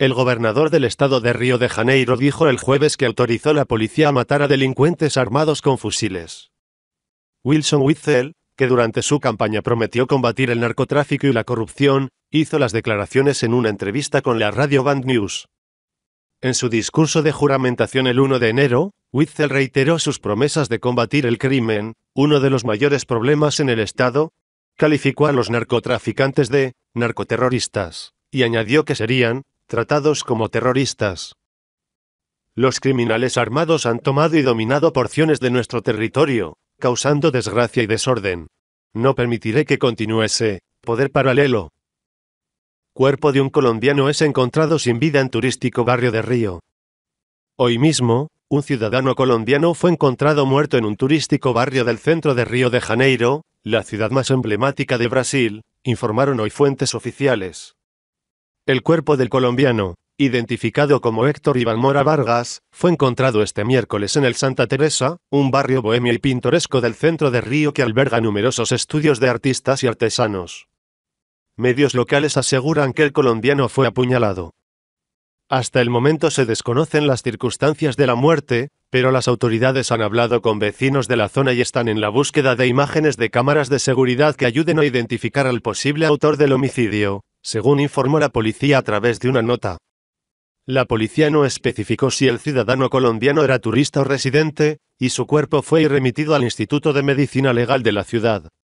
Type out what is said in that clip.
El gobernador del estado de Río de Janeiro dijo el jueves que autorizó a la policía a matar a delincuentes armados con fusiles. Wilson Witzel, que durante su campaña prometió combatir el narcotráfico y la corrupción, hizo las declaraciones en una entrevista con la radio Band News. En su discurso de juramentación el 1 de enero, Witzel reiteró sus promesas de combatir el crimen, uno de los mayores problemas en el Estado. Calificó a los narcotraficantes de narcoterroristas, y añadió que serían tratados como terroristas. Los criminales armados han tomado y dominado porciones de nuestro territorio, causando desgracia y desorden. No permitiré que continúe ese poder paralelo. Cuerpo de un colombiano es encontrado sin vida en turístico barrio de Río. Hoy mismo, un ciudadano colombiano fue encontrado muerto en un turístico barrio del centro de Río de Janeiro, la ciudad más emblemática de Brasil, informaron hoy fuentes oficiales. El cuerpo del colombiano, identificado como Héctor Iván Mora Vargas, fue encontrado este miércoles en el Santa Teresa, un barrio bohemio y pintoresco del centro de Río que alberga numerosos estudios de artistas y artesanos. Medios locales aseguran que el colombiano fue apuñalado. Hasta el momento se desconocen las circunstancias de la muerte, pero las autoridades han hablado con vecinos de la zona y están en la búsqueda de imágenes de cámaras de seguridad que ayuden a identificar al posible autor del homicidio según informó la policía a través de una nota. La policía no especificó si el ciudadano colombiano era turista o residente, y su cuerpo fue remitido al Instituto de Medicina Legal de la ciudad.